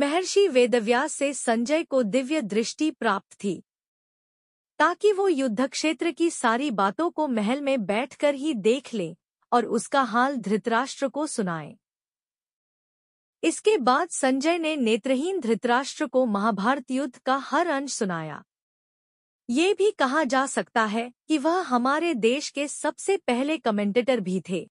महर्षि वेदव्यास से संजय को दिव्य दृष्टि प्राप्त थी ताकि वो युद्धक्षेत्र की सारी बातों को महल में बैठकर ही देख ले और उसका हाल धृतराष्ट्र को सुनाए इसके बाद संजय ने नेत्रहीन धृतराष्ट्र को महाभारत युद्ध का हर अंश सुनाया ये भी कहा जा सकता है कि वह हमारे देश के सबसे पहले कमेंटेटर भी थे